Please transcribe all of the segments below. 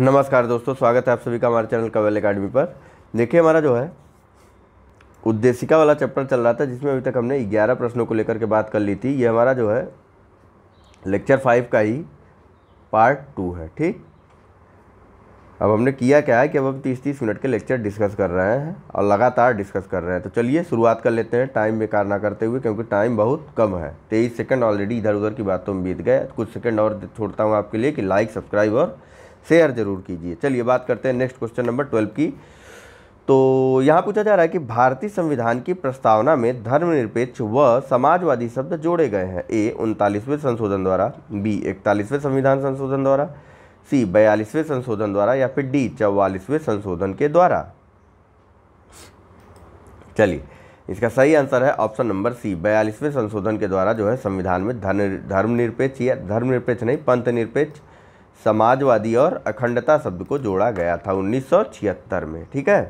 नमस्कार दोस्तों स्वागत है आप सभी का हमारे चैनल कवेल अकेडमी पर देखिए हमारा जो है उद्देशिका वाला चैप्टर चल रहा था जिसमें अभी तक हमने ग्यारह प्रश्नों को लेकर के बात कर ली थी ये हमारा जो है लेक्चर फाइव का ही पार्ट टू है ठीक अब हमने किया क्या है कि अब हम तीस तीस मिनट के लेक्चर डिस्कस कर रहे हैं और लगातार डिस्कस कर रहे हैं तो चलिए शुरुआत कर लेते हैं टाइम बेकार ना करते हुए क्योंकि टाइम बहुत कम है तेईस सेकंड ऑलरेडी इधर उधर की बातों में बीत गए कुछ सेकंड और छोड़ता हूँ आपके लिए कि लाइक सब्सक्राइब और शेयर जरूर कीजिए चलिए बात करते हैं नेक्स्ट क्वेश्चन नंबर ट्वेल्व की तो यहाँ पूछा जा रहा है कि भारतीय संविधान की प्रस्तावना में धर्मनिरपेक्ष व समाजवादी शब्द जोड़े गए हैं ए उनतालीसवें संशोधन द्वारा बी इकतालीसवें संविधान संशोधन द्वारा सी बयालीसवें संशोधन द्वारा या फिर डी चौवालीसवें संशोधन के द्वारा चलिए इसका सही आंसर है ऑप्शन नंबर सी बयालीसवें संशोधन के द्वारा जो है संविधान में धर्म धर्मनिरपेक्ष या धर्मनिरपेक्ष नहीं पंथ निरपेक्ष समाजवादी और अखंडता शब्द को जोड़ा गया था उन्नीस में ठीक है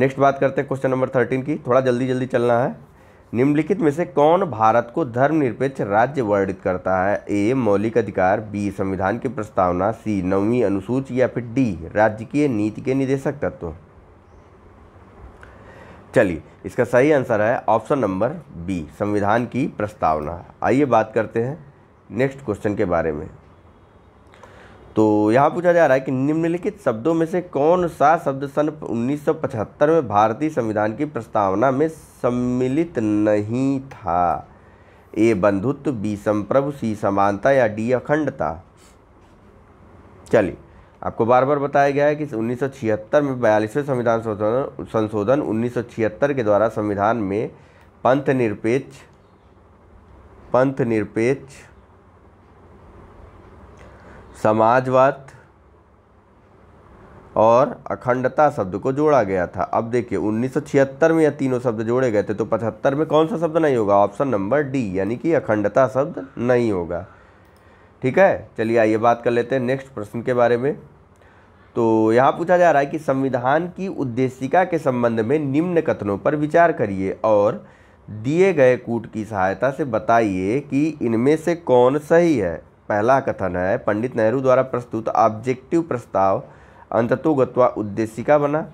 नेक्स्ट बात करते हैं क्वेश्चन नंबर थर्टीन की थोड़ा जल्दी जल्दी चलना है निम्नलिखित में से कौन भारत को धर्मनिरपेक्ष राज्य वर्णित करता है ए मौलिक अधिकार बी संविधान की प्रस्तावना सी नौवीं अनुसूची या फिर डी राज्य की नीति के निदेशक तत्व चलिए इसका सही आंसर है ऑप्शन नंबर बी संविधान की प्रस्तावना आइए बात करते हैं नेक्स्ट क्वेश्चन के बारे में तो यहाँ पूछा जा रहा है कि निम्नलिखित शब्दों में से कौन सा शब्द सन 1975 में भारतीय संविधान की प्रस्तावना में सम्मिलित नहीं था ए बंधुत्व बी संप्रभु सी समानता या डी अखंडता चलिए आपको बार बार बताया गया है कि 1976 में बयालीसवें संविधान संशोधन 1976 के द्वारा संविधान में पंथ निरपेक्ष पंथ निरपेक्ष समाजवाद और अखंडता शब्द को जोड़ा गया था अब देखिए 1976 में यह तीनों शब्द जोड़े गए थे तो 75 में कौन सा शब्द नहीं होगा ऑप्शन नंबर डी यानी कि अखंडता शब्द नहीं होगा ठीक है चलिए आइए बात कर लेते हैं नेक्स्ट प्रश्न के बारे में तो यहाँ पूछा जा रहा है कि संविधान की उद्देशिका के संबंध में निम्न कथनों पर विचार करिए और दिए गए कूट की सहायता से बताइए कि इनमें से कौन सही है पहला कथन है पंडित नेहरू द्वारा प्रस्तुत ऑब्जेक्टिव प्रस्ताव अंततोगत्वा उद्देशिका बना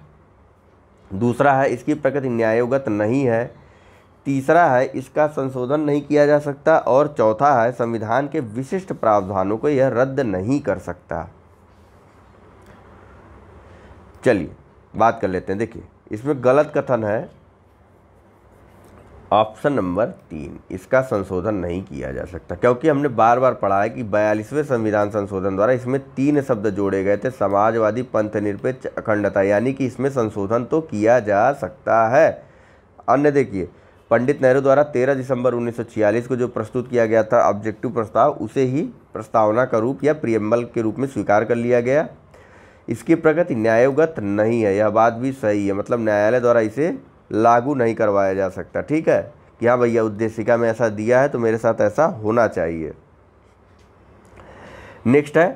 दूसरा है इसकी प्रकृति न्यायोगत नहीं है तीसरा है इसका संशोधन नहीं किया जा सकता और चौथा है संविधान के विशिष्ट प्रावधानों को यह रद्द नहीं कर सकता चलिए बात कर लेते हैं देखिए इसमें गलत कथन है ऑप्शन नंबर तीन इसका संशोधन नहीं किया जा सकता क्योंकि हमने बार बार पढ़ा है कि बयालीसवें संविधान संशोधन द्वारा इसमें तीन शब्द जोड़े गए थे समाजवादी पंथ निरपेक्ष अखंडता यानी कि इसमें संशोधन तो किया जा सकता है अन्य देखिए पंडित नेहरू द्वारा 13 दिसंबर 1946 को जो प्रस्तुत किया गया था ऑब्जेक्टिव प्रस्ताव उसे ही प्रस्तावना का रूप या प्रियम्बल के रूप में स्वीकार कर लिया गया इसकी प्रगति न्यायोगत नहीं है यह बात भी सही है मतलब न्यायालय द्वारा इसे लागू नहीं करवाया जा सकता ठीक है कि हाँ भैया उद्देशिका में ऐसा दिया है तो मेरे साथ ऐसा होना चाहिए नेक्स्ट है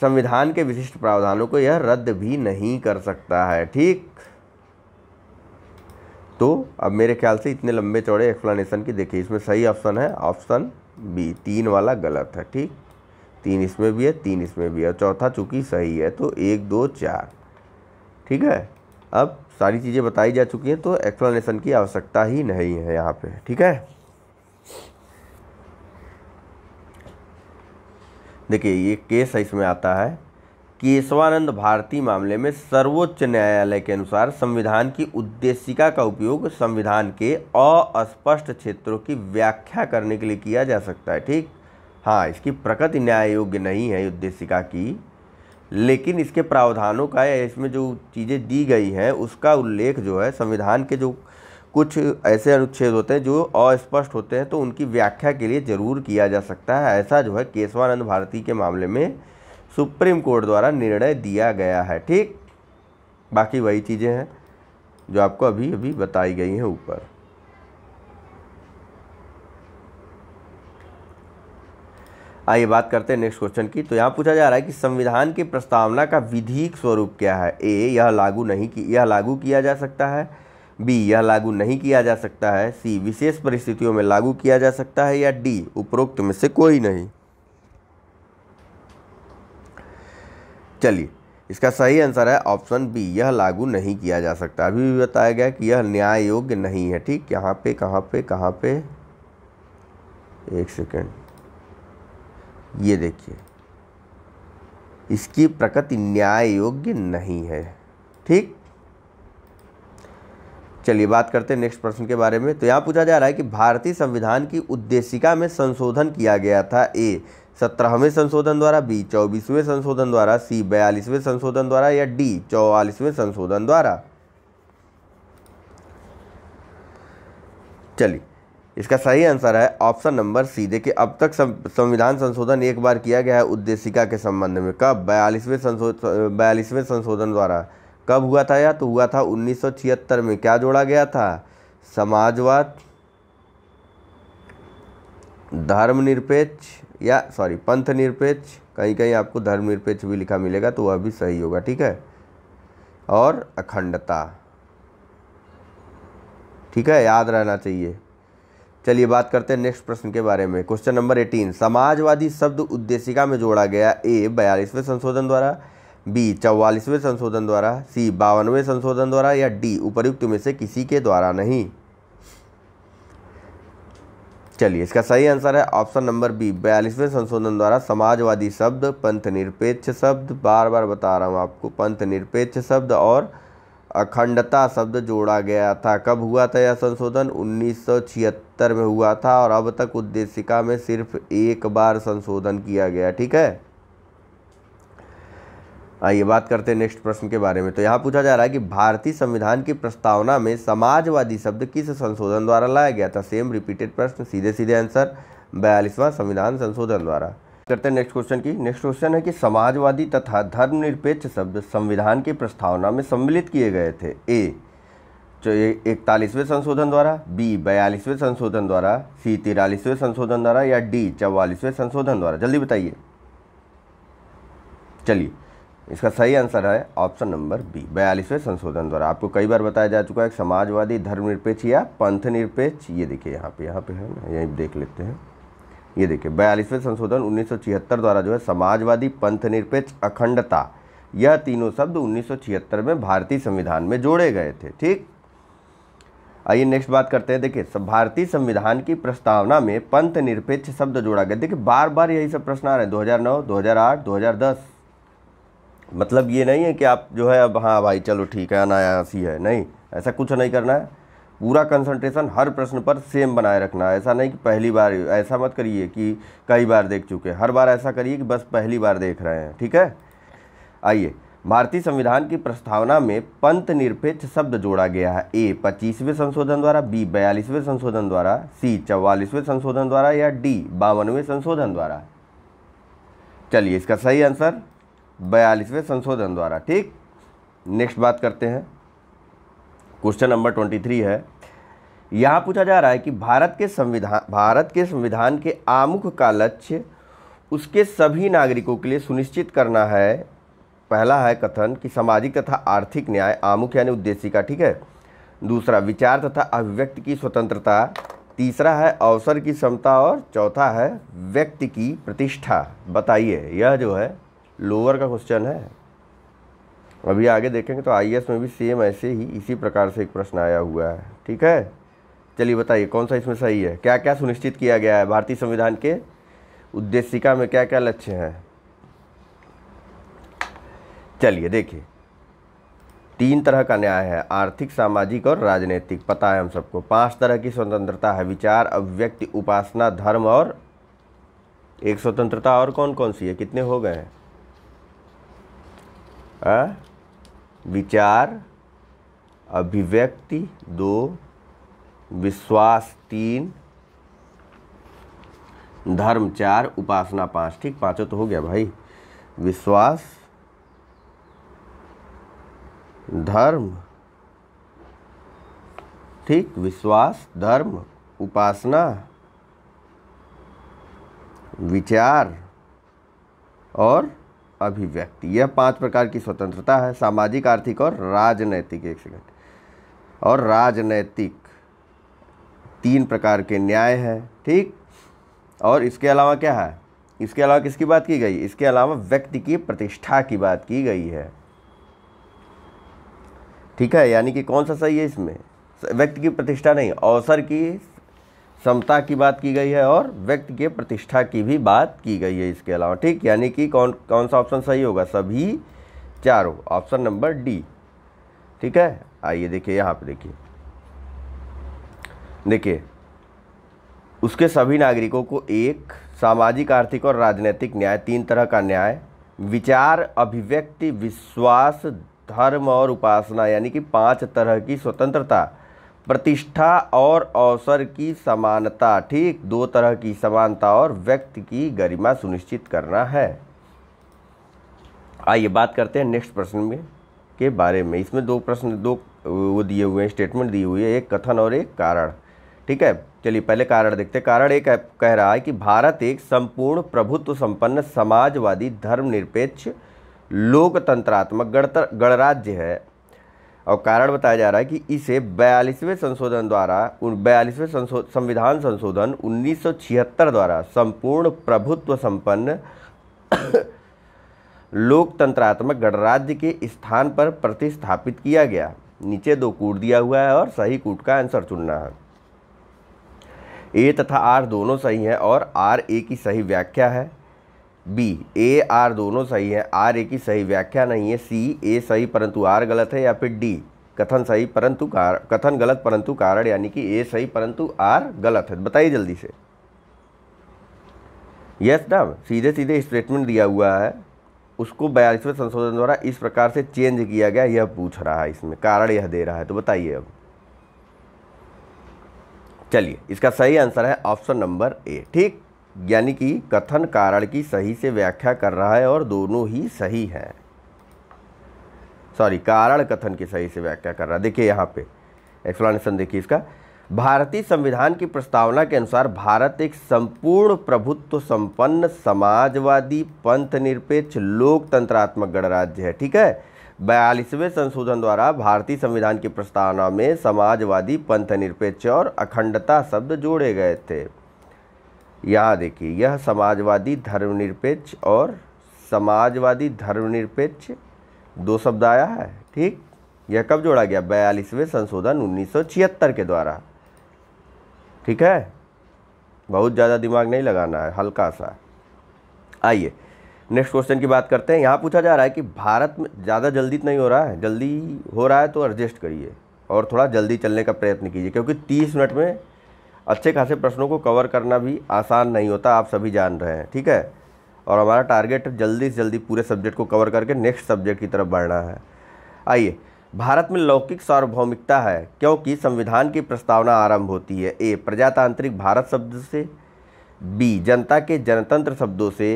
संविधान के विशिष्ट प्रावधानों को यह रद्द भी नहीं कर सकता है ठीक तो अब मेरे ख्याल से इतने लंबे चौड़े एक्सप्लेनेशन की देखिए इसमें सही ऑप्शन है ऑप्शन बी तीन वाला गलत है ठीक तीन इसमें भी है तीन इसमें भी है चौथा चूंकि सही है तो एक दो चार ठीक है अब सारी चीज़ें बताई जा चुकी हैं तो एक्सप्लेनेशन की आवश्यकता ही नहीं है यहाँ पे ठीक है देखिए ये केस है इसमें आता है केशवानंद भारती मामले में सर्वोच्च न्यायालय के अनुसार संविधान की उद्देशिका का उपयोग संविधान के अस्पष्ट क्षेत्रों की व्याख्या करने के लिए किया जा सकता है ठीक हाँ इसकी प्रकृति न्याय योग्य नहीं है उद्देशिका की लेकिन इसके प्रावधानों का या इसमें जो चीज़ें दी गई हैं उसका उल्लेख जो है संविधान के जो कुछ ऐसे अनुच्छेद होते हैं जो अस्पष्ट होते हैं तो उनकी व्याख्या के लिए ज़रूर किया जा सकता है ऐसा जो है केशवानंद भारती के मामले में सुप्रीम कोर्ट द्वारा निर्णय दिया गया है ठीक बाकी वही चीज़ें हैं जो आपको अभी अभी बताई गई हैं ऊपर आइए बात करते हैं नेक्स्ट क्वेश्चन की तो यहाँ पूछा जा रहा है कि संविधान की प्रस्तावना का विधिक स्वरूप क्या है ए यह लागू नहीं कि यह लागू किया जा सकता है बी यह लागू नहीं किया जा सकता है सी विशेष परिस्थितियों में लागू किया जा सकता है या डी उपरोक्त में से कोई नहीं चलिए इसका सही आंसर है ऑप्शन बी यह लागू नहीं किया जा सकता अभी भी बताया गया कि यह न्याय योग्य नहीं है ठीक यहाँ पे कहाँ पे कहाँ पे एक सेकेंड ये देखिए इसकी प्रकृति न्याय योग्य नहीं है ठीक चलिए बात करते हैं नेक्स्ट प्रश्न के बारे में तो यहां पूछा जा रहा है कि भारतीय संविधान की उद्देशिका में संशोधन किया गया था ए सत्रहवें संशोधन द्वारा बी चौबीसवें संशोधन द्वारा सी बयालीसवें संशोधन द्वारा या डी चौवालीसवें संशोधन द्वारा चलिए इसका सही आंसर है ऑप्शन नंबर सी देखिए अब तक संविधान संशोधन एक बार किया गया है उद्देशिका के संबंध में कब बयालीसवें संशोधन बयालीसवें संशोधन द्वारा कब हुआ था या तो हुआ था 1976 में क्या जोड़ा गया था समाजवाद धर्मनिरपेक्ष या सॉरी पंथ निरपेक्ष कहीं कहीं आपको धर्मनिरपेक्ष भी लिखा मिलेगा तो वह भी सही होगा ठीक है और अखंडता ठीक है याद रहना चाहिए चलिए बात करते हैं नेक्स्ट प्रश्न के बारे में क्वेश्चन नंबर एटीन समाजवादी शब्द उद्देशिका में जोड़ा गया ए बयालीसवें संशोधन द्वारा बी चौवालीसवें संशोधन द्वारा सी बावनवें संशोधन द्वारा या डी उपयुक्त में से किसी के द्वारा नहीं चलिए इसका सही आंसर है ऑप्शन नंबर बी बयालीसवें संशोधन द्वारा समाजवादी शब्द पंथ निरपेक्ष शब्द बार बार बता रहा हूँ आपको पंथ निरपेक्ष शब्द और अखंडता शब्द जोड़ा गया था कब हुआ था यह संशोधन 1976 में हुआ था और अब तक उद्देशिका में सिर्फ एक बार संशोधन किया गया ठीक है आइए बात करते हैं नेक्स्ट प्रश्न के बारे में तो यहाँ पूछा जा रहा है कि भारतीय संविधान की प्रस्तावना में समाजवादी शब्द किस संशोधन द्वारा लाया गया था सेम रिपीटेड प्रश्न सीधे सीधे आंसर बयालीसवां संविधान संशोधन द्वारा करते हैं नेक्स्ट क्वेश्चन की नेक्स्ट क्वेश्चन है कि समाजवादी तथा धर्मनिरपेक्ष शब्द संविधान की प्रस्तावना में सम्मिलित किए गए थे ए जो इकतालीसवें संशोधन द्वारा बी बयालीसवें संशोधन द्वारा सी तिरालीसवें संशोधन द्वारा या डी चौवालीसवें संशोधन द्वारा जल्दी बताइए चलिए इसका सही आंसर है ऑप्शन नंबर बी बयालीसवें संशोधन द्वारा आपको कई बार बताया जा चुका है समाजवादी धर्मनिरपेक्ष या पंथ निरपेक्ष ये देखिए यहाँ पे यहाँ पे है ना यही देख लेते हैं ये देखिए बयालीसवें संशोधन 1976 द्वारा जो है समाजवादी पंथ निरपेक्ष अखंडता यह तीनों शब्द 1976 में भारतीय संविधान में जोड़े गए थे ठीक आइए नेक्स्ट बात करते हैं देखिए भारतीय संविधान की प्रस्तावना में पंथ निरपेक्ष शब्द जोड़ा गया देखिए बार बार यही सब प्रश्न आ रहे हैं दो हजार मतलब ये नहीं है कि आप जो है अब हाँ भाई चलो ठीक है अनायासी है नहीं ऐसा कुछ नहीं करना है पूरा कंसंट्रेशन हर प्रश्न पर सेम बनाए रखना ऐसा नहीं कि पहली बार ऐसा मत करिए कि कई बार देख चुके हर बार ऐसा करिए कि बस पहली बार देख रहे हैं ठीक है आइए भारतीय संविधान की प्रस्तावना में पंथ निरपेक्ष शब्द जोड़ा गया है ए पच्चीसवें संशोधन द्वारा बी बयालीसवें संशोधन द्वारा सी चौवालीसवें संशोधन द्वारा या डी बावनवें संशोधन द्वारा चलिए इसका सही आंसर बयालीसवें संशोधन द्वारा ठीक नेक्स्ट बात करते हैं क्वेश्चन नंबर ट्वेंटी थ्री है यहाँ पूछा जा रहा है कि भारत के संविधान भारत के संविधान के आमुख का लक्ष्य उसके सभी नागरिकों के लिए सुनिश्चित करना है पहला है कथन कि सामाजिक तथा आर्थिक न्याय आमुख यानी उद्देशिका ठीक है दूसरा विचार तथा अभिव्यक्ति की स्वतंत्रता तीसरा है अवसर की क्षमता और चौथा है व्यक्ति की प्रतिष्ठा बताइए यह जो है लोअर का क्वेश्चन है अभी आगे देखेंगे तो आई में भी सेम ऐसे ही इसी प्रकार से एक प्रश्न आया हुआ है ठीक है चलिए बताइए कौन सा इसमें सही है क्या क्या सुनिश्चित किया गया है भारतीय संविधान के उद्देशिका में क्या क्या लक्ष्य हैं चलिए देखिए तीन तरह का न्याय है आर्थिक सामाजिक और राजनीतिक पता है हम सबको पांच तरह की स्वतंत्रता है विचार अभिव्यक्ति उपासना धर्म और एक स्वतंत्रता और कौन कौन सी है कितने हो गए हैं आ, विचार अभिव्यक्ति दो विश्वास तीन धर्म चार उपासना पांच ठीक पांचों तो हो गया भाई विश्वास धर्म ठीक विश्वास धर्म उपासना विचार और अभिव्यक्ति यह पांच प्रकार की स्वतंत्रता है सामाजिक आर्थिक और राजनैतिक एक सेकंड और राजनैतिक तीन प्रकार के न्याय हैं ठीक और इसके अलावा क्या है इसके अलावा किसकी बात की गई इसके अलावा व्यक्ति की प्रतिष्ठा की बात की गई है ठीक है यानी कि कौन सा सही है इसमें व्यक्ति की प्रतिष्ठा नहीं अवसर की समता की बात की गई है और व्यक्ति के प्रतिष्ठा की भी बात की गई है इसके अलावा ठीक यानी कि कौन कौन सा ऑप्शन सही होगा सभी चारों ऑप्शन नंबर डी ठीक है आइए देखिए यहाँ पे देखिए देखिए उसके सभी नागरिकों को एक सामाजिक आर्थिक और राजनैतिक न्याय तीन तरह का न्याय विचार अभिव्यक्ति विश्वास धर्म और उपासना यानी कि पांच तरह की स्वतंत्रता प्रतिष्ठा और अवसर की समानता ठीक दो तरह की समानता और व्यक्ति की गरिमा सुनिश्चित करना है आइए बात करते हैं नेक्स्ट प्रश्न में के बारे में इसमें दो प्रश्न दो वो दिए हुए हैं स्टेटमेंट दिए हुए हैं एक कथन और एक कारण ठीक है चलिए पहले कारण देखते हैं कारण एक कह रहा है कि भारत एक संपूर्ण प्रभुत्व संपन्न समाजवादी धर्मनिरपेक्ष लोकतंत्रात्मक गणत गणराज्य है और कारण बताया जा रहा है कि इसे बयालीसवें संशोधन द्वारा बयालीसवें संशोधन संविधान संशोधन 1976 द्वारा संपूर्ण प्रभुत्व संपन्न लोकतंत्रात्मक गणराज्य के स्थान पर प्रतिस्थापित किया गया नीचे दो कूट दिया हुआ है और सही कूट का आंसर चुनना है ए तथा आर दोनों सही हैं और आर ए की सही व्याख्या है बी ए आर दोनों सही है आर ए की सही व्याख्या नहीं है सी ए सही परंतु आर गलत है या फिर डी कथन सही परंतु कार कथन गलत परंतु कारण यानी कि ए सही परंतु आर गलत है बताइए जल्दी से यस डब सीधे सीधे स्टेटमेंट दिया हुआ है उसको बयालीसवें संशोधन द्वारा इस प्रकार से चेंज किया गया यह पूछ रहा है इसमें कारण यह दे रहा है तो बताइए अब चलिए इसका सही आंसर है ऑप्शन नंबर ए ठीक यानी कि कथन कारण की सही से व्याख्या कर रहा है और दोनों ही सही हैं सॉरी कारण कथन की सही से व्याख्या कर रहा है देखिए यहाँ पे एक्सप्लानेशन देखिए इसका भारतीय संविधान की प्रस्तावना के अनुसार भारत एक संपूर्ण प्रभुत्व संपन्न समाजवादी पंथ निरपेक्ष लोकतंत्रात्मक गणराज्य है ठीक है बयालीसवें संशोधन द्वारा भारतीय संविधान की प्रस्तावना में समाजवादी पंथ निरपेक्ष और अखंडता शब्द जोड़े गए थे यहाँ देखिए यह समाजवादी धर्मनिरपेक्ष और समाजवादी धर्मनिरपेक्ष दो शब्द आया है ठीक यह कब जोड़ा गया बयालीसवें संशोधन उन्नीस के द्वारा ठीक है बहुत ज़्यादा दिमाग नहीं लगाना है हल्का सा आइए नेक्स्ट क्वेश्चन की बात करते हैं यहाँ पूछा जा रहा है कि भारत में ज़्यादा जल्दी तो नहीं हो रहा है जल्दी हो रहा है तो एडजस्ट करिए और थोड़ा जल्दी चलने का प्रयत्न कीजिए क्योंकि 30 मिनट में अच्छे खासे प्रश्नों को कवर करना भी आसान नहीं होता आप सभी जान रहे हैं ठीक है और हमारा टारगेट जल्दी से जल्दी पूरे सब्जेक्ट को कवर करके नेक्स्ट सब्जेक्ट की तरफ बढ़ना है आइए भारत में लौकिक सार्वभौमिकता है क्योंकि संविधान की प्रस्तावना आरंभ होती है ए प्रजातांत्रिक भारत शब्द से बी जनता के जनतंत्र शब्दों से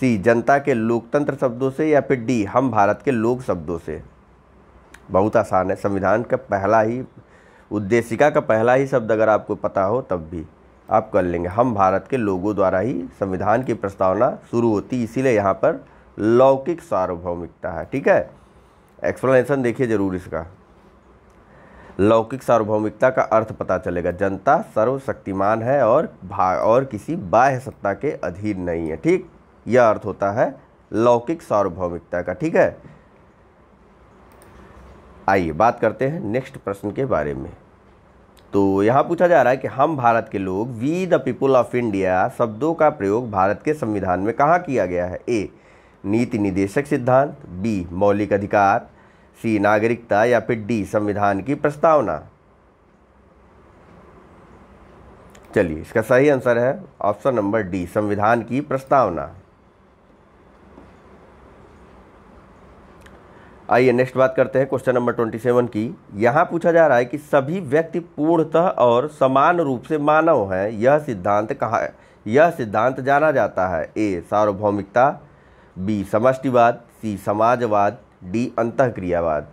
सी जनता के लोकतंत्र शब्दों से या फिर डी हम भारत के लोक शब्दों से बहुत आसान है संविधान का पहला ही उद्देशिका का पहला ही शब्द अगर आपको पता हो तब भी आप कर लेंगे हम भारत के लोगों द्वारा ही संविधान की प्रस्तावना शुरू होती इसीलिए यहाँ पर लौकिक सार्वभौमिकता है ठीक है एक्सप्लेनेशन देखिए जरूर इसका लौकिक सार्वभौमिकता का अर्थ पता चलेगा जनता सर्वशक्तिमान है और भा और किसी बाह्य सत्ता के अधीन नहीं है ठीक यह अर्थ होता है लौकिक सार्वभौमिकता का ठीक है आइए बात करते हैं नेक्स्ट प्रश्न के बारे में तो यहाँ पूछा जा रहा है कि हम भारत के लोग we the people of India शब्दों का प्रयोग भारत के संविधान में कहाँ किया गया है ए नीति निदेशक सिद्धांत बी मौलिक अधिकार सी नागरिकता या फिर डी संविधान की प्रस्तावना चलिए इसका सही आंसर है ऑप्शन नंबर डी संविधान की प्रस्तावना आइए नेक्स्ट बात करते हैं क्वेश्चन नंबर ट्वेंटी सेवन की यहाँ पूछा जा रहा है कि सभी व्यक्ति पूर्णतः और समान रूप से मानव हैं यह सिद्धांत कहाँ यह सिद्धांत जाना जाता है ए सार्वभौमिकता बी समष्टिवाद सी समाजवाद डी अंतक्रियावाद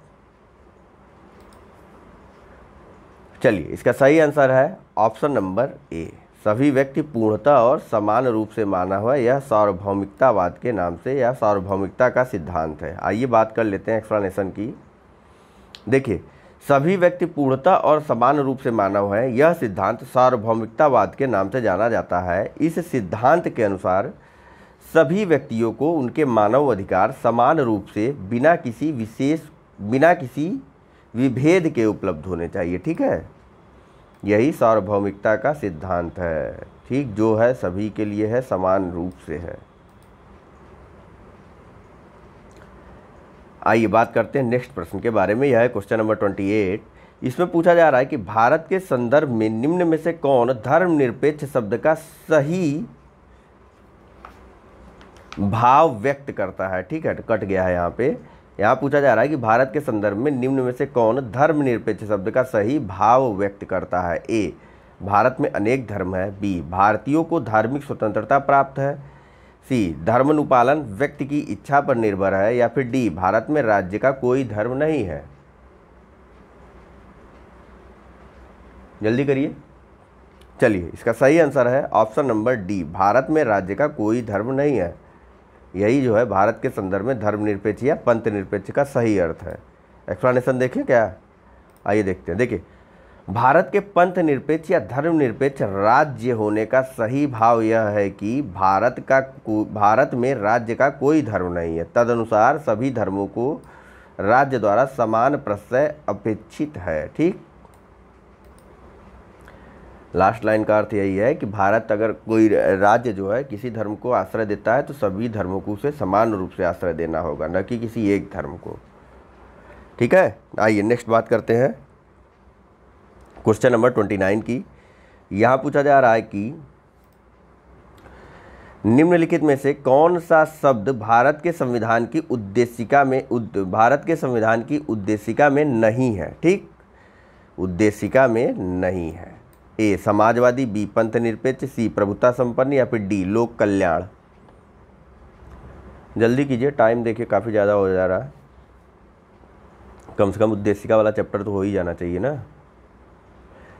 चलिए इसका सही आंसर है ऑप्शन नंबर ए सभी व्यक्ति पूर्णता और समान रूप से माना हुआ यह सार्वभौमिकतावाद के नाम से यह सार्वभौमिकता का सिद्धांत है आइए बात कर लेते हैं एक्सप्लानेशन की देखिए सभी व्यक्ति पूर्णता और समान रूप से मानव है यह सिद्धांत सार्वभौमिकतावाद के नाम से जाना जाता है इस सिद्धांत के अनुसार सभी व्यक्तियों को उनके मानव अधिकार समान रूप से बिना किसी विशेष बिना किसी विभेद के उपलब्ध होने चाहिए ठीक है यही सार्वभौमिकता का सिद्धांत है ठीक जो है सभी के लिए है समान रूप से है आइए बात करते हैं नेक्स्ट प्रश्न के बारे में यह है क्वेश्चन नंबर ट्वेंटी एट इसमें पूछा जा रहा है कि भारत के संदर्भ में निम्न में से कौन धर्मनिरपेक्ष शब्द का सही भाव व्यक्त करता है ठीक है कट गया है यहाँ पे यहाँ पूछा जा रहा है कि भारत के संदर्भ में निम्न में से कौन धर्मनिरपेक्ष शब्द का सही भाव व्यक्त करता है ए भारत में अनेक धर्म है बी भारतीयों को धार्मिक स्वतंत्रता प्राप्त है सी अनुपालन व्यक्ति की इच्छा पर निर्भर है या फिर डी भारत में राज्य का कोई धर्म नहीं है जल्दी करिए चलिए इसका सही आंसर है ऑप्शन नंबर डी भारत में राज्य का कोई धर्म नहीं है यही जो है भारत के संदर्भ में धर्मनिरपेक्ष या पंथ निरपेक्ष का सही अर्थ है एक्सप्लानेशन देखिए क्या आइए देखते हैं देखिए भारत के पंथ निरपेक्ष या धर्मनिरपेक्ष राज्य होने का सही भाव यह है कि भारत का भारत में राज्य का कोई धर्म नहीं है तदनुसार सभी धर्मों को राज्य द्वारा समान प्रशय अपेक्षित है ठीक लास्ट लाइन का अर्थ यही है कि भारत अगर कोई राज्य जो है किसी धर्म को आश्रय देता है तो सभी धर्मों को उसे समान रूप से आश्रय देना होगा न कि किसी एक धर्म को ठीक है आइए नेक्स्ट बात करते हैं क्वेश्चन नंबर ट्वेंटी नाइन की यहाँ पूछा जा रहा है कि निम्नलिखित में से कौन सा शब्द भारत के संविधान की उद्देशिका में उद, भारत के संविधान की उद्देशिका में नहीं है ठीक उद्देशिका में नहीं है ए समाजवादी बी पंथ निरपेक्ष सी प्रभुता संपन्न या फिर डी लोक कल्याण जल्दी कीजिए टाइम देखिए काफ़ी ज़्यादा हो जा रहा है कम से कम उद्देशिका वाला चैप्टर तो हो ही जाना चाहिए ना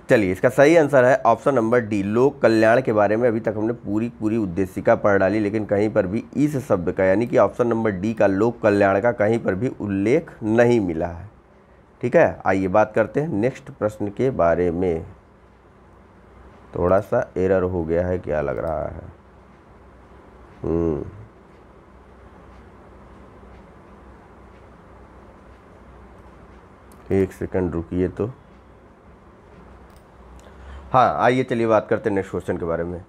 चलिए इसका सही आंसर है ऑप्शन नंबर डी लोक कल्याण के बारे में अभी तक हमने पूरी पूरी उद्देशिका पढ़ डाली लेकिन कहीं पर भी इस शब्द का यानी कि ऑप्शन नंबर डी का लोक कल्याण का कहीं पर भी उल्लेख नहीं मिला है ठीक है आइए बात करते हैं नेक्स्ट प्रश्न के बारे में थोड़ा सा एरर हो गया है क्या लग रहा है हम्म। एक सेकंड रुकिए तो हाँ आइए चलिए बात करते हैं नेक्स्ट क्वेश्चन के बारे में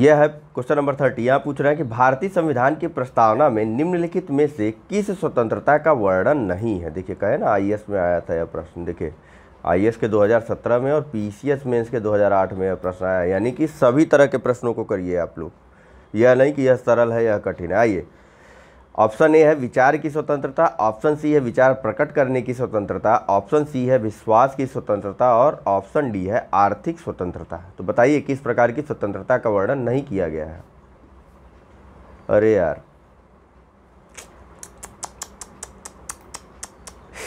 यह है क्वेश्चन नंबर थर्टी यहाँ पूछ रहे हैं कि भारतीय संविधान की प्रस्तावना में निम्नलिखित में से किस स्वतंत्रता का वर्णन नहीं है देखिए कहे ना आई में आया था यह प्रश्न देखिए आई के 2017 में और पी सी मेंस के 2008 में प्रश्न आया यानी कि सभी तरह के प्रश्नों को करिए आप लोग यह नहीं कि यह सरल है यह कठिन है आइए ऑप्शन ए है विचार की स्वतंत्रता ऑप्शन सी है विचार प्रकट करने की स्वतंत्रता ऑप्शन सी है विश्वास की स्वतंत्रता और ऑप्शन डी है आर्थिक स्वतंत्रता तो बताइए किस प्रकार की स्वतंत्रता का वर्णन नहीं किया गया है अरे यार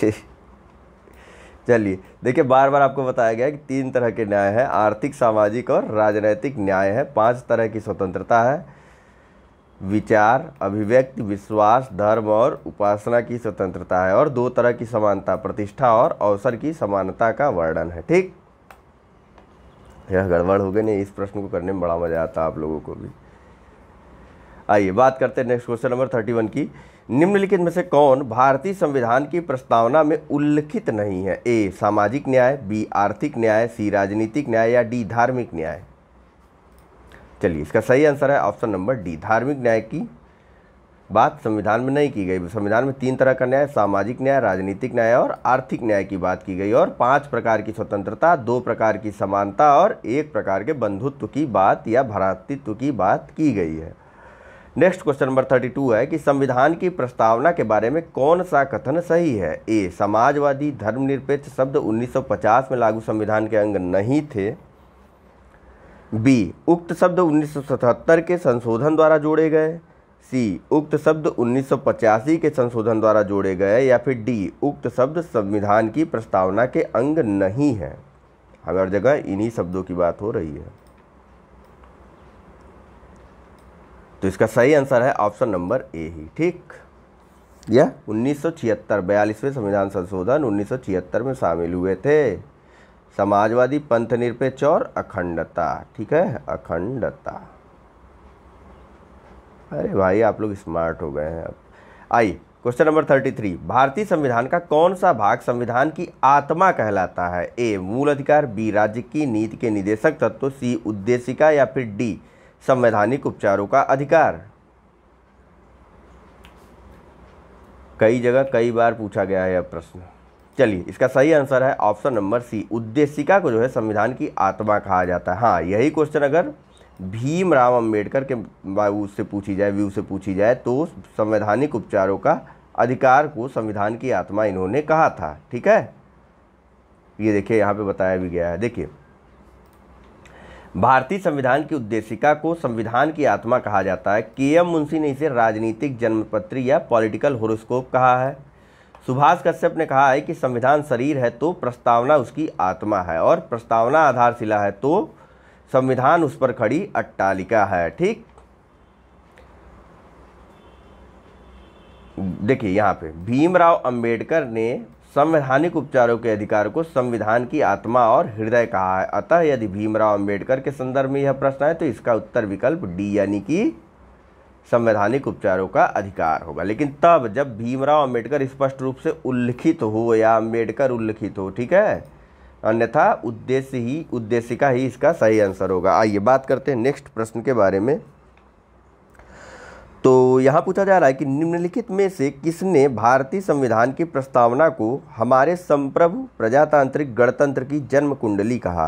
चलिए देखिए बार बार आपको बताया गया है कि तीन तरह के न्याय है आर्थिक सामाजिक और राजनैतिक न्याय है पांच तरह की स्वतंत्रता है विचार अभिव्यक्ति विश्वास धर्म और उपासना की स्वतंत्रता है और दो तरह की समानता प्रतिष्ठा और अवसर की समानता का वर्णन है ठीक यह गड़बड़ हो गई नहीं इस प्रश्न को करने में बड़ा मज़ा आता आप लोगों को भी आइए बात करते हैं next question number thirty one की निम्नलिखित में से कौन भारतीय संविधान की प्रस्तावना में उल्लिखित नहीं है ए सामाजिक न्याय बी आर्थिक न्याय सी राजनीतिक न्याय या डी धार्मिक न्याय चलिए इसका सही आंसर है ऑप्शन नंबर डी धार्मिक न्याय की बात संविधान में नहीं की गई संविधान में तीन तरह का न्याय सामाजिक न्याय राजनीतिक न्याय और आर्थिक न्याय की बात की गई और पांच प्रकार की स्वतंत्रता दो प्रकार की समानता और एक प्रकार के बंधुत्व की बात या भ्रातृत्व की बात की गई है next question number thirty two है कि संविधान की प्रस्तावना के बारे में कौन सा कथन सही है ए समाजवादी धर्मनिरपेक्ष शब्द 1950 में लागू संविधान के अंग नहीं थे बी उक्त शब्द 1977 के संशोधन द्वारा जोड़े गए सी उक्त शब्द उन्नीस के संशोधन द्वारा जोड़े गए या फिर डी उक्त शब्द संविधान की प्रस्तावना के अंग नहीं है हर जगह इन्हीं शब्दों की बात हो रही है तो इसका सही आंसर है ऑप्शन नंबर ए ही ठीक यह उन्नीस सौ छिहत्तर संविधान संशोधन उन्नीस सौ छिहत्तर में शामिल हुए थे समाजवादी पंथ निरपेक्ष और अखंडता ठीक है अखंडता अरे भाई आप लोग स्मार्ट हो गए हैं अब आइए क्वेश्चन नंबर थर्टी थ्री भारतीय संविधान का कौन सा भाग संविधान की आत्मा कहलाता है ए मूल अधिकार बी राज्य की नीति के निदेशक तत्व सी उद्देशिका या फिर डी संवैधानिक उपचारों का अधिकार कई जगह कई बार पूछा गया है यह प्रश्न चलिए इसका सही आंसर है ऑप्शन नंबर सी उद्देशिका को जो है संविधान की आत्मा कहा जाता है हाँ यही क्वेश्चन अगर भीम राम अम्बेडकर के से पूछी जाए व्यू से पूछी जाए तो संवैधानिक उपचारों का अधिकार को संविधान की आत्मा इन्होंने कहा था ठीक है ये देखिए यहाँ पे बताया भी गया है देखिए भारतीय संविधान की उद्देशिका को संविधान की आत्मा कहा जाता है के एम मुंशी ने इसे राजनीतिक जन्मपत्र या पॉलिटिकल होरोस्कोप कहा है सुभाष कश्यप ने कहा है कि संविधान शरीर है तो प्रस्तावना उसकी आत्मा है और प्रस्तावना आधारशिला है तो संविधान उस पर खड़ी अट्टालिका है ठीक देखिए यहाँ पे भीमराव अंबेडकर ने संवैधानिक उपचारों के अधिकार को संविधान की आत्मा और हृदय कहा है अतः यदि भीमराव अंबेडकर के संदर्भ में यह प्रश्न है तो इसका उत्तर विकल्प डी यानी कि संवैधानिक उपचारों का अधिकार होगा लेकिन तब जब भीमराव अंबेडकर स्पष्ट रूप से उल्लिखित हो या अंबेडकर उल्लिखित हो ठीक है अन्यथा उद्देश्य ही उद्देश्य का ही इसका सही आंसर होगा आइए बात करते हैं नेक्स्ट प्रश्न के बारे में तो यहाँ पूछा जा रहा है कि निम्नलिखित में से किसने भारतीय संविधान की प्रस्तावना को हमारे संप्रभु प्रजातांत्रिक गणतंत्र की जन्म कुंडली कहा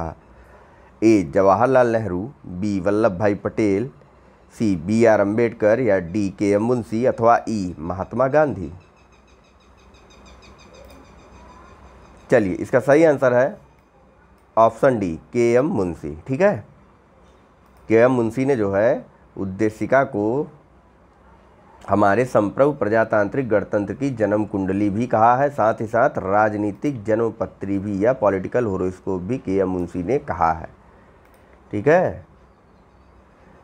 A Jawaharlal Nehru B Vallabh Bhai Patel C B R Ambedkar या डी के एम मुंशी अथवा ई महात्मा गांधी चलिए इसका सही आंसर है option D K M Munshi ठीक है के एम मुंशी ने जो है उद्देशिका को हमारे संप्रभु प्रजातांत्रिक गणतंत्र की जन्म कुंडली भी कहा है साथ ही साथ राजनीतिक जन्मपत्री भी या पॉलिटिकल होरोस्कोप भी के एम मुंशी ने कहा है ठीक है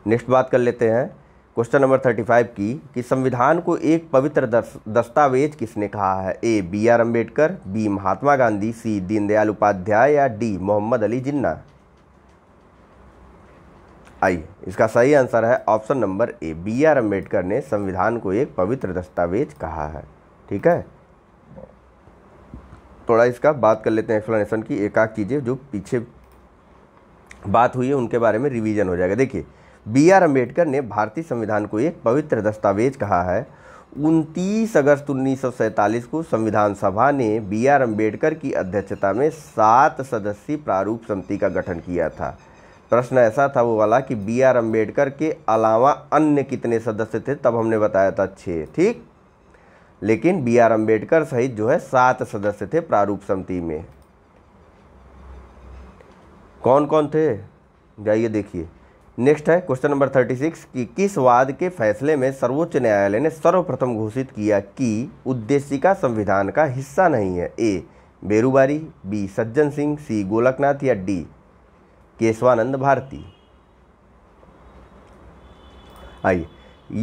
नेक्स्ट बात कर लेते हैं क्वेश्चन नंबर थर्टी फाइव की कि संविधान को एक पवित्र दस्तावेज किसने कहा है A B R Ambedkar B Mahatma Gandhi C Deendayal Upadhyay या डी मोहम्मद अली जिन्ना आई इसका सही आंसर है option number A B R Ambedkar ने संविधान को एक पवित्र दस्तावेज कहा है ठीक है थोड़ा इसका बात कर लेते हैं एक्सप्लेनेशन की एक आध चीज़ें जो पीछे बात हुई है उनके बारे में रिवीजन हो जाएगा देखिए बी आर अम्बेडकर ने भारतीय संविधान को एक पवित्र दस्तावेज कहा है उनतीस अगस्त उन्नीस को संविधान सभा ने बी आर अम्बेडकर की अध्यक्षता में सात सदस्यीय प्रारूप समिति का गठन किया था प्रश्न ऐसा था वो वाला कि बी आर अम्बेडकर के अलावा अन्य कितने सदस्य थे तब हमने बताया था छः ठीक लेकिन बी आर अम्बेडकर सहित जो है सात सदस्य थे प्रारूप समिति में कौन कौन थे जाइए देखिए नेक्स्ट है क्वेश्चन नंबर थर्टी सिक्स कि किस वाद के फैसले में सर्वोच्च न्यायालय ने सर्वप्रथम घोषित किया कि उद्देशिका संविधान का हिस्सा नहीं है ए बेरूबारी बी सज्जन सिंह सी गोलकनाथ या डी केशवानंद भारती आइए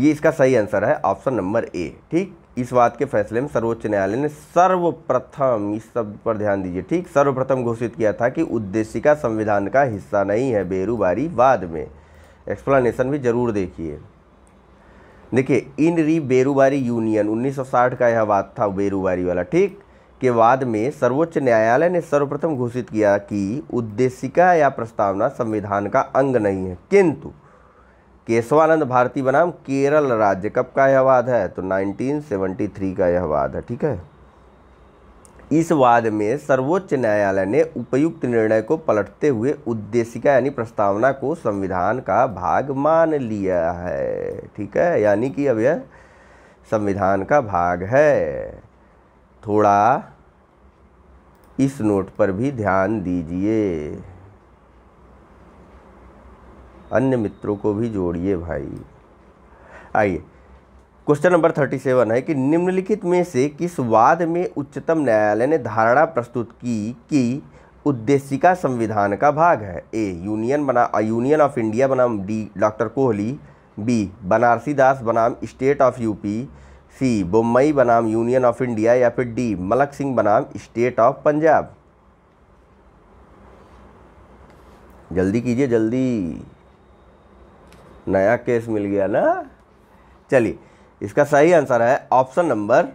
ये इसका सही आंसर है ऑप्शन नंबर ए ठीक इस बात के फैसले में सर्वोच्च न्यायालय ने सर्वप्रथम इस शब्द पर ध्यान दीजिए ठीक सर्वप्रथम घोषित किया था कि उद्देशिका संविधान का हिस्सा नहीं है बेरुबारी वाद में एक्सप्लेनेशन भी जरूर देखिए देखिए इन री बेरूबारी यूनियन 1960 का यह वाद था बेरुबारी वाला ठीक के बाद में सर्वोच्च न्यायालय ने सर्वप्रथम घोषित किया कि उद्देशिका या प्रस्तावना संविधान का अंग नहीं है किंतु केशवानंद भारती बनाम केरल राज्य कब का यह वाद है तो 1973 का यह वाद है ठीक है इस वाद में सर्वोच्च न्यायालय ने उपयुक्त निर्णय को पलटते हुए उद्देशिका यानी प्रस्तावना को संविधान का भाग मान लिया है ठीक है यानी कि अब यह संविधान का भाग है थोड़ा इस नोट पर भी ध्यान दीजिए अन्य मित्रों को भी जोड़िए भाई आइए क्वेश्चन नंबर थर्टी सेवन है कि निम्नलिखित में से किस वाद में उच्चतम न्यायालय ने धारणा प्रस्तुत की कि उद्देशिका संविधान का भाग है ए यूनियन बना यूनियन ऑफ इंडिया बनाम D doctor Kohli B Banarasi Das बनाम state of UP C Bombay बनाम यूनियन ऑफ इंडिया या फिर डी मलक सिंह बनाम स्टेट ऑफ पंजाब जल्दी कीजिए जल्दी नया केस मिल गया ना चलिए इसका सही आंसर है ऑप्शन नंबर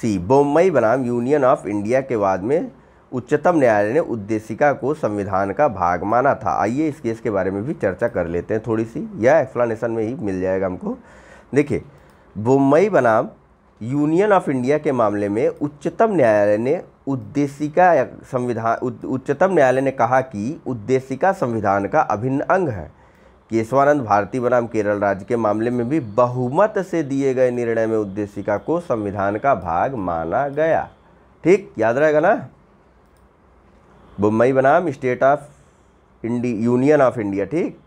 सी बोम्बई बनाम यूनियन ऑफ इंडिया के बाद में उच्चतम न्यायालय ने उद्देशिका को संविधान का भाग माना था आइए इस केस के बारे में भी चर्चा कर लेते हैं थोड़ी सी या एक्सप्लानेशन में ही मिल जाएगा हमको देखिए बुम्बई बनाम यूनियन ऑफ इंडिया के मामले में उच्चतम न्यायालय ने उद्देशिका संविधान उच्चतम न्यायालय ने कहा कि उद्देशिका संविधान का अभिन्न अंग है केशवानंद भारती बनाम केरल राज्य के मामले में भी बहुमत से दिए गए निर्णय में उद्देशिका को संविधान का भाग माना गया ठीक याद रहेगा ना बुम्बई बनाम state of India union of India ठीक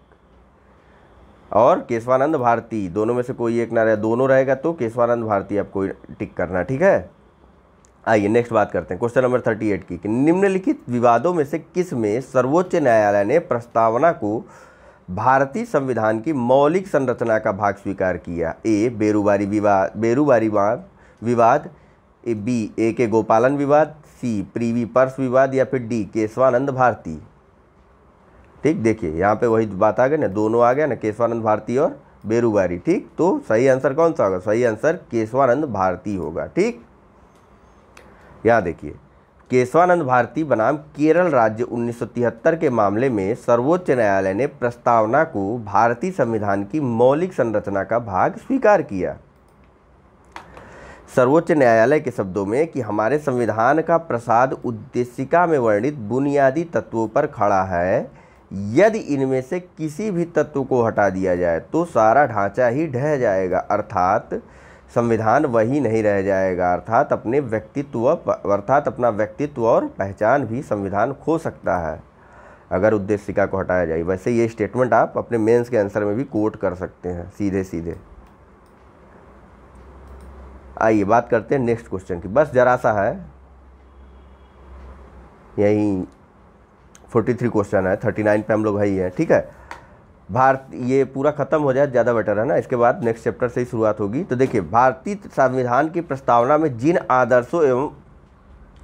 और केशवानंद भारती दोनों में से कोई एक ना रहे दोनों रहेगा तो केशवानंद भारती आपको टिक करना ठीक है आइए नेक्स्ट बात करते हैं क्वेश्चन नंबर थर्टी एट की कि निम्नलिखित विवादों में से किस में सर्वोच्च न्यायालय ने प्रस्तावना को भारतीय संविधान की मौलिक संरचना का भाग स्वीकार किया ए बेरूबारी विवाद बेरूबारी विवाद ए बी ए के गोपालन विवाद सी प्रीवी पर्स विवाद या फिर डी केशवानंद भारती ठीक देखिए यहाँ पे वही बात आ गई ना दोनों आ गया ना केशवानंद भारती और बेरुबारी ठीक तो सही आंसर कौन सा होगा सही आंसर केशवानंद भारती होगा ठीक यहाँ देखिए केशवानंद भारती बनाम केरल राज्य 1973 के मामले में सर्वोच्च न्यायालय ने प्रस्तावना को भारतीय संविधान की मौलिक संरचना का भाग स्वीकार किया सर्वोच्च न्यायालय के शब्दों में कि हमारे संविधान का प्रसाद उद्देशिका में वर्णित बुनियादी तत्वों पर खड़ा है यदि इनमें से किसी भी तत्व को हटा दिया जाए तो सारा ढांचा ही ढह जाएगा अर्थात संविधान वही नहीं रह जाएगा अर्थात अपने व्यक्तित्व अर्थात अपना व्यक्तित्व और पहचान भी संविधान खो सकता है अगर उद्देशिका को हटाया जाए वैसे ये स्टेटमेंट आप अपने मेंस के आंसर में भी कोट कर सकते हैं सीधे सीधे आइए बात करते हैं नेक्स्ट क्वेश्चन की बस ज़रा सा है यही फोर्टी थ्री क्वेश्चन है थर्टी नाइन पे हम लोग भाई हैं ठीक है भारत ये पूरा ख़त्म हो जाए ज़्यादा बेटर है ना इसके बाद नेक्स्ट चैप्टर से ही शुरुआत होगी तो देखिए भारतीय संविधान की प्रस्तावना में जिन आदर्शों एवं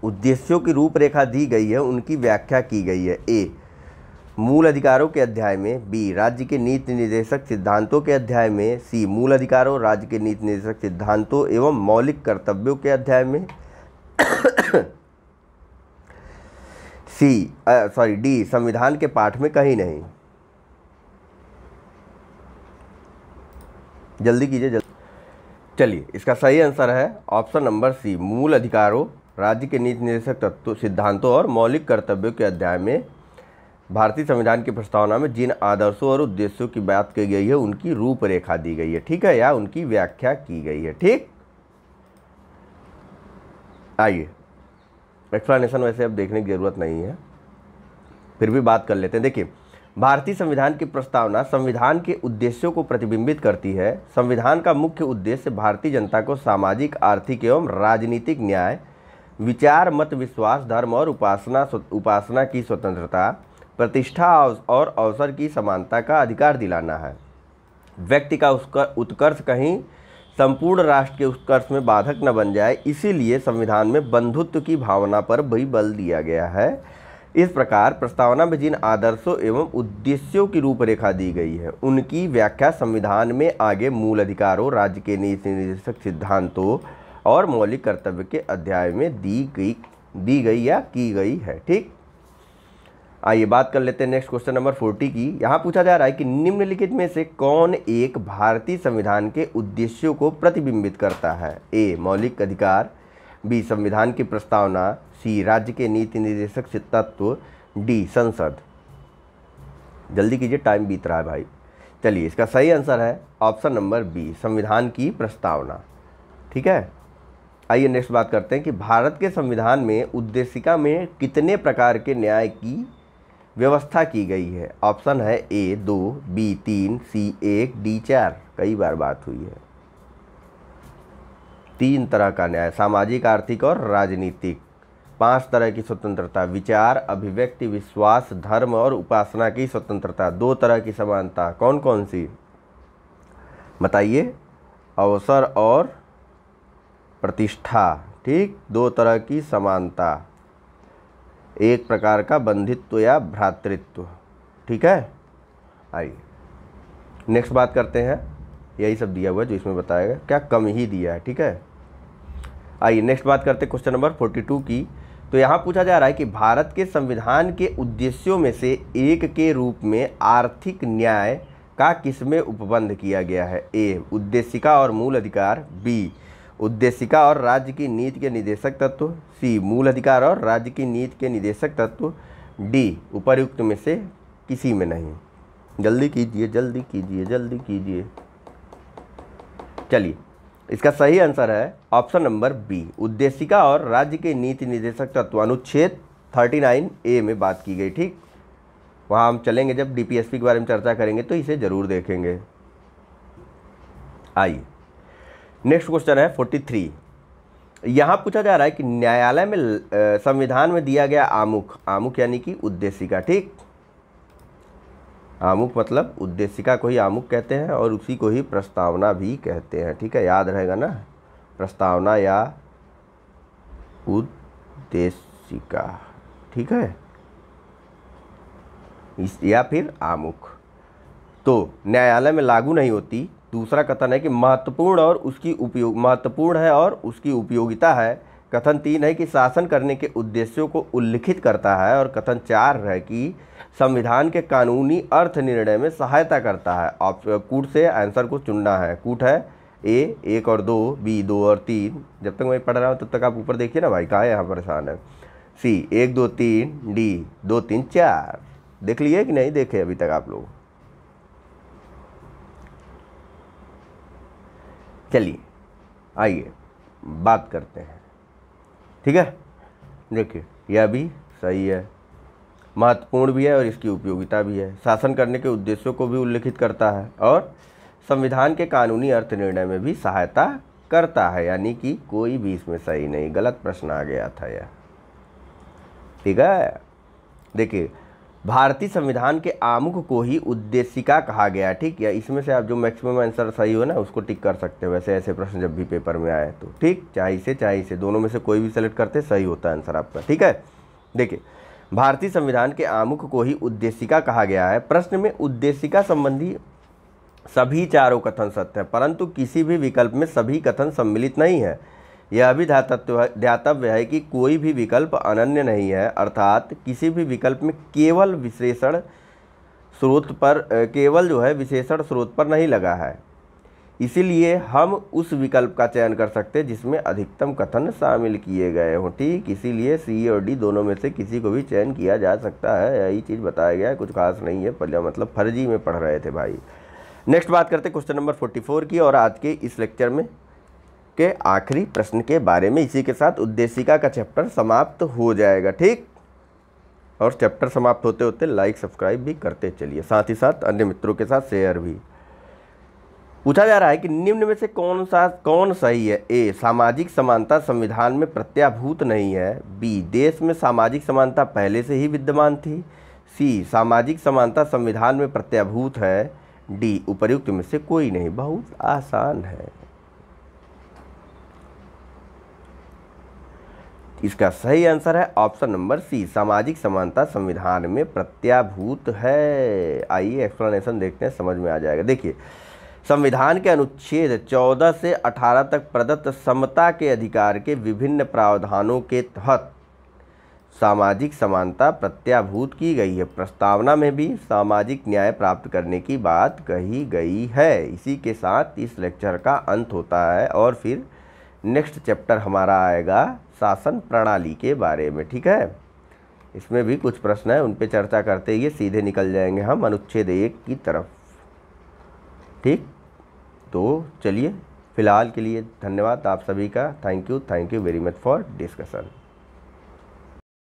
उद्देश्यों की रूपरेखा दी गई है उनकी व्याख्या की गई है ए मूल अधिकारों के अध्याय में बी राज्य के नीति निर्देशक सिद्धांतों के अध्याय में सी मूल अधिकारों राज्य के नीति निर्देशक सिद्धांतों एवं मौलिक कर्तव्यों के अध्याय में सी सॉरी डी संविधान के पाठ में कहीं नहीं जल्दी कीजिए जल्दी चलिए इसका सही आंसर है ऑप्शन नंबर सी मूल अधिकारों राज्य के नीति निर्देशक तत्व सिद्धांतों और मौलिक कर्तव्यों के अध्याय में भारतीय संविधान की प्रस्तावना में जिन आदर्शों और उद्देश्यों की बात की गई है उनकी रूपरेखा दी गई है ठीक है या उनकी व्याख्या की गई है ठीक आइए एक्सप्लानेशन वैसे अब देखने की ज़रूरत नहीं है फिर भी बात कर लेते हैं देखिए भारतीय संविधान की प्रस्तावना संविधान के उद्देश्यों को प्रतिबिंबित करती है संविधान का मुख्य उद्देश्य भारतीय जनता को सामाजिक आर्थिक एवं राजनीतिक न्याय विचार मत विश्वास धर्म और उपासना उपासना की स्वतंत्रता प्रतिष्ठा और अवसर की समानता का अधिकार दिलाना है व्यक्ति का उसका उत्कर्ष कहीं संपूर्ण राष्ट्र के उत्कर्ष में बाधक न बन जाए इसीलिए संविधान में बंधुत्व की भावना पर भी बल दिया गया है इस प्रकार प्रस्तावना में जिन आदर्शों एवं उद्देश्यों की रूपरेखा दी गई है उनकी व्याख्या संविधान में आगे मूल अधिकारों राज्य के नीति निर्देशक सिद्धांतों और मौलिक कर्तव्य के अध्याय में दी गई दी गई या की गई है ठीक आइए बात कर लेते हैं नेक्स्ट क्वेश्चन नंबर फोर्टी की यहाँ पूछा जा रहा है कि निम्नलिखित में से कौन एक भारतीय संविधान के उद्देश्यों को प्रतिबिंबित करता है ए मौलिक अधिकार बी संविधान की प्रस्तावना सी राज्य के नीति निर्देशक से तत्व डी संसद जल्दी कीजिए टाइम बीत रहा है भाई चलिए इसका सही आंसर है ऑप्शन नंबर बी संविधान की प्रस्तावना ठीक है आइए नेक्स्ट बात करते हैं कि भारत के संविधान में उद्देशिका में कितने प्रकार के न्याय की व्यवस्था की गई है ऑप्शन है ए दो बी तीन सी एक डी चार कई बार बात हुई है तीन तरह का न्याय सामाजिक आर्थिक और राजनीतिक पांच तरह की स्वतंत्रता विचार अभिव्यक्ति विश्वास धर्म और उपासना की स्वतंत्रता दो तरह की समानता कौन कौन सी बताइए अवसर और प्रतिष्ठा ठीक दो तरह की समानता एक प्रकार का बंधित्व या भ्रातृत्व ठीक है आइए नेक्स्ट बात करते हैं यही सब दिया हुआ है जो इसमें बताया गया क्या कम ही दिया है ठीक है आइए नेक्स्ट बात करते हैं क्वेश्चन नंबर फोर्टी टू की तो यहाँ पूछा जा रहा है कि भारत के संविधान के उद्देश्यों में से एक के रूप में आर्थिक न्याय का किसमें उपबंध किया गया है ए उद्देशिका और मूल अधिकार बी उद्देशिका और राज्य की नीति के निदेशक तत्व सी मूल अधिकार और राज्य की नीति के निदेशक तत्व डी उपरयुक्त में से किसी में नहीं जल्दी कीजिए जल्दी कीजिए जल्दी कीजिए चलिए इसका सही आंसर है ऑप्शन नंबर बी उद्देशिका और राज्य के नीति निदेशक तत्व अनुच्छेद 39 ए में बात की गई ठीक वहाँ हम चलेंगे जब डीपीएसपी के बारे में चर्चा करेंगे तो इसे ज़रूर देखेंगे आइए नेक्स्ट क्वेश्चन है फोर्टी थ्री यहाँ पूछा जा रहा है कि न्यायालय में संविधान में दिया गया आमुख आमुख यानी कि उद्देशिका ठीक आमुख मतलब उद्देशिका को ही आमुख कहते हैं और उसी को ही प्रस्तावना भी कहते हैं ठीक है याद रहेगा ना प्रस्तावना या उद्देशिका ठीक है इस या फिर आमुख तो न्यायालय में लागू नहीं होती दूसरा कथन है कि महत्वपूर्ण और उसकी उपयोग महत्वपूर्ण है और उसकी उपयोगिता है कथन तीन है कि शासन करने के उद्देश्यों को उल्लिखित करता है और कथन चार है कि संविधान के कानूनी अर्थ निर्णय में सहायता करता है आप कूट से आंसर को चुनना है कूट है ए एक और दो बी दो और तीन जब तक मैं पढ़ रहा हूँ तब तक आप ऊपर देखिए ना भाई कहाँ यहाँ परेशान है सी एक दो तीन डी दो तीन चार देख लिए कि नहीं देखे अभी तक आप लोग चलिए आइए बात करते हैं ठीक है देखिए यह भी सही है महत्वपूर्ण भी है और इसकी उपयोगिता भी है शासन करने के उद्देश्यों को भी उल्लेखित करता है और संविधान के कानूनी अर्थ निर्णय में भी सहायता करता है यानी कि कोई भी इसमें सही नहीं गलत प्रश्न आ गया था यह ठीक है देखिए भारतीय संविधान के आमुख को ही उद्देशिका कहा गया ठीक है इसमें से आप जो मैक्सिमम आंसर सही हो ना उसको टिक कर सकते हो वैसे ऐसे प्रश्न जब भी पेपर में आए तो ठीक चाहे इसे चाहे इसे दोनों में से कोई भी सेलेक्ट करते सही होता है आंसर आपका ठीक है देखिए भारतीय संविधान के आमुख को ही उद्देशिका कहा गया है प्रश्न में उद्देशिका संबंधी सभी चारों कथन सत्य है परंतु किसी भी विकल्प में सभी कथन सम्मिलित नहीं है यह भी ध्यातव्य ध्यातव्य है कि कोई भी विकल्प अनन्य नहीं है अर्थात किसी भी विकल्प में केवल विशेषण स्रोत पर केवल जो है विशेषण स्रोत पर नहीं लगा है इसीलिए हम उस विकल्प का चयन कर सकते हैं जिसमें अधिकतम कथन शामिल किए गए हों ठीक इसीलिए सी और डी दोनों में से किसी को भी चयन किया जा सकता है यही चीज़ बताया गया है कुछ खास नहीं है पहले मतलब फर्जी में पढ़ रहे थे भाई नेक्स्ट बात करते क्वेश्चन नंबर फोर्टी फोर की और आज के इस लेक्चर में के आखिरी प्रश्न के बारे में इसी के साथ उद्देशिका का चैप्टर समाप्त हो जाएगा ठीक और चैप्टर समाप्त होते होते लाइक सब्सक्राइब भी करते चलिए साथ ही साथ अन्य मित्रों के साथ शेयर भी पूछा जा रहा है कि निम्न में से कौन सा कौन सही है ए सामाजिक समानता संविधान में प्रत्याभूत नहीं है बी देश में सामाजिक समानता पहले से ही विद्यमान थी सी सामाजिक समानता संविधान में प्रत्याभूत है डी उपर्युक्त में से कोई नहीं बहुत आसान है इसका सही आंसर है ऑप्शन नंबर सी सामाजिक समानता संविधान में प्रत्याभूत है आइए एक्सप्लेनेशन देखते हैं समझ में आ जाएगा देखिए संविधान के अनुच्छेद 14 से 18 तक प्रदत्त समता के अधिकार के विभिन्न प्रावधानों के तहत सामाजिक समानता प्रत्याभूत की गई है प्रस्तावना में भी सामाजिक न्याय प्राप्त करने की बात कही गई है इसी के साथ इस लेक्चर का अंत होता है और फिर नेक्स्ट चैप्टर हमारा आएगा शासन प्रणाली के बारे में ठीक है इसमें भी कुछ प्रश्न है उन पर चर्चा करते ही सीधे निकल जाएंगे हम अनुच्छेद एक की तरफ ठीक तो चलिए फ़िलहाल के लिए धन्यवाद आप सभी का thank you thank you very much for discussion